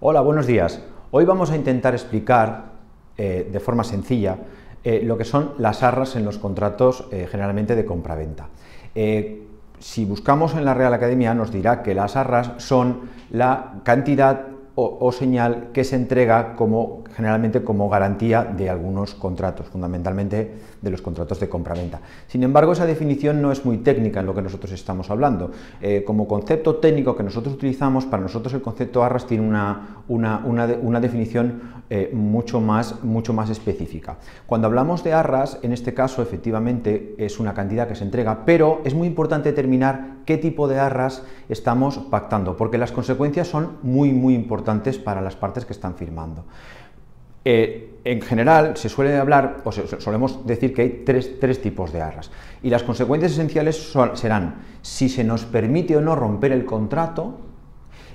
Hola, buenos días. Hoy vamos a intentar explicar eh, de forma sencilla eh, lo que son las arras en los contratos eh, generalmente de compraventa. si buscamos en la Real Academia nos dirá que las arras son la cantidad o, señal que se entrega como, generalmente como garantía de algunos contratos, fundamentalmente de los contratos de compraventa. Sin embargo, esa definición no es muy técnica en lo que nosotros estamos hablando. Eh, como concepto técnico que nosotros utilizamos, para nosotros el concepto arras tiene una, definición eh, mucho, más, mucho más específica. Cuando hablamos de arras, en este caso, efectivamente, es una cantidad que se entrega, pero es muy importante determinar qué tipo de arras estamos pactando, porque las consecuencias son muy, muy importantes para las partes que están firmando. Eh, en general, se suele hablar, o solemos decir que hay tres, tipos de arras. Y las consecuencias esenciales serán si se nos permite o no romper el contrato,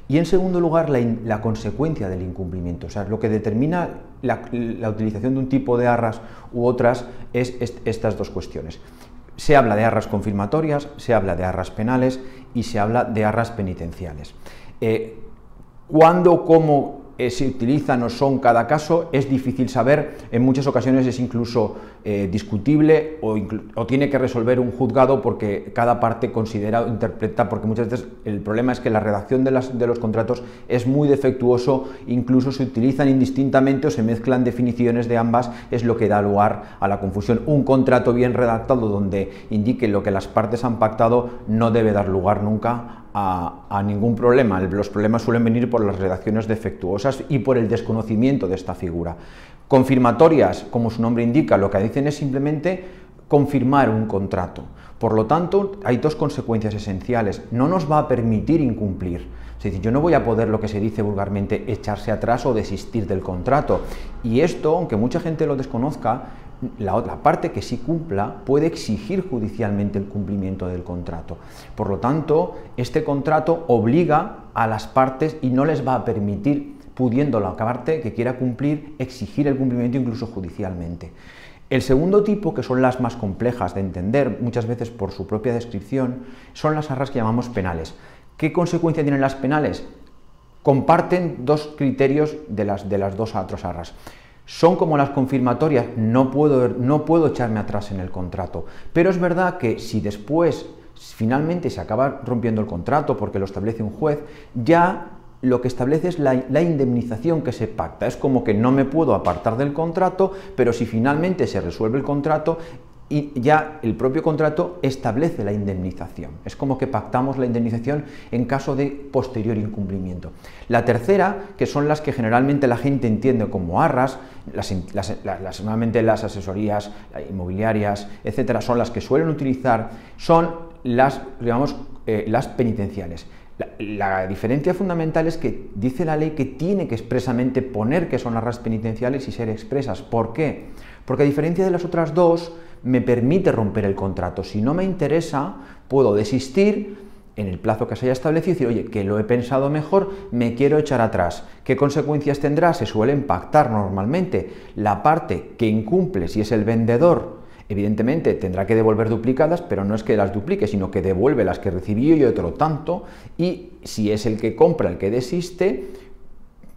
y en segundo lugar, la, consecuencia del incumplimiento. O sea, lo que determina la, utilización de un tipo de arras u otras es estas dos cuestiones. Se habla de arras confirmatorias, se habla de arras penales y se habla de arras penitenciales. Eh, ¿Cuándo, cómo eh, se utilizan o son cada caso es difícil saber, en muchas ocasiones es incluso eh, discutible o, tiene que resolver un juzgado porque cada parte considera o interpreta, porque muchas veces el problema es que la redacción de, las, de los contratos es muy defectuoso, incluso se utilizan indistintamente o se mezclan definiciones de ambas, es lo que da lugar a la confusión. Un contrato bien redactado donde indique lo que las partes han pactado no debe dar lugar nunca a, ningún problema. Los problemas suelen venir por las redacciones defectuosas y por el desconocimiento de esta figura. Confirmatorias, como su nombre indica, lo que dicen es simplemente confirmar un contrato. Por lo tanto, hay dos consecuencias esenciales. No nos va a permitir incumplir. Es decir, yo no voy a poder lo que se dice vulgarmente echarse atrás o desistir del contrato. Y esto, aunque mucha gente lo desconozca, la otra parte que sí cumpla puede exigir judicialmente el cumplimiento del contrato. Por lo tanto, este contrato obliga a las partes y no les va a permitir, pudiendo la parte que quiera cumplir, exigir el cumplimiento incluso judicialmente. El segundo tipo, que son las más complejas de entender, muchas veces por su propia descripción, son las arras que llamamos penales. ¿Qué consecuencia tienen las penales? Comparten dos criterios de las, de las dos otras arras son como las confirmatorias, no puedo, no puedo echarme atrás en el contrato. Pero es verdad que si después finalmente se acaba rompiendo el contrato porque lo establece un juez, ya lo que establece es la, la, indemnización que se pacta. Es como que no me puedo apartar del contrato, pero si finalmente se resuelve el contrato, y ya el propio contrato establece la indemnización. Es como que pactamos la indemnización en caso de posterior incumplimiento. La tercera, que son las que generalmente la gente entiende como arras, las, normalmente las asesorías inmobiliarias, etcétera, son las que suelen utilizar, son las, eh, las penitenciales. La, diferencia fundamental es que dice la ley que tiene que expresamente poner que son las arras penitenciales y ser expresas. ¿Por qué? Porque a diferencia de las otras dos, me permite romper el contrato. Si no me interesa, puedo desistir en el plazo que se haya establecido y decir, oye, que lo he pensado mejor, me quiero echar atrás. ¿Qué consecuencias tendrá? Se suele impactar normalmente. La parte que incumple, si es el vendedor, Evidentemente tendrá que devolver duplicadas, pero no es que las duplique, sino que devuelve las que recibió y otro tanto, y si es el que compra el que desiste,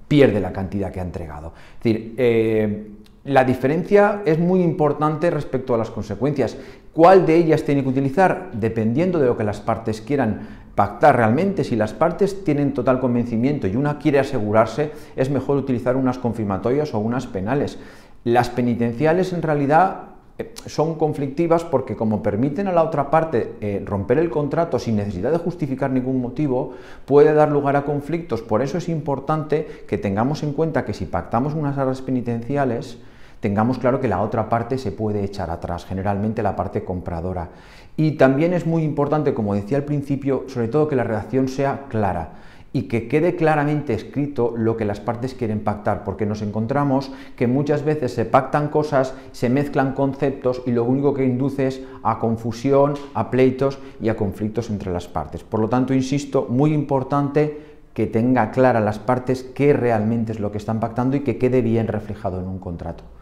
pierde la cantidad que ha entregado. Es decir, eh, la diferencia es muy importante respecto a las consecuencias. ¿Cuál de ellas tiene que utilizar? Dependiendo de lo que las partes quieran pactar realmente. Si las partes tienen total convencimiento y una quiere asegurarse, es mejor utilizar unas confirmatorias o unas penales. Las penitenciales en realidad eh, son conflictivas porque como permiten a la otra parte eh, romper el contrato sin necesidad de justificar ningún motivo, puede dar lugar a conflictos. Por eso es importante que tengamos en cuenta que si pactamos unas arras penitenciales, tengamos claro que la otra parte se puede echar atrás, generalmente la parte compradora. Y también es muy importante, como decía al principio, sobre todo que la redacción sea clara y que quede claramente escrito lo que las partes quieren pactar, porque nos encontramos que muchas veces se pactan cosas, se mezclan conceptos y lo único que induce es a confusión, a pleitos y a conflictos entre las partes. Por lo tanto, insisto, muy importante que tenga clara las partes qué realmente es lo que están pactando y que quede bien reflejado en un contrato.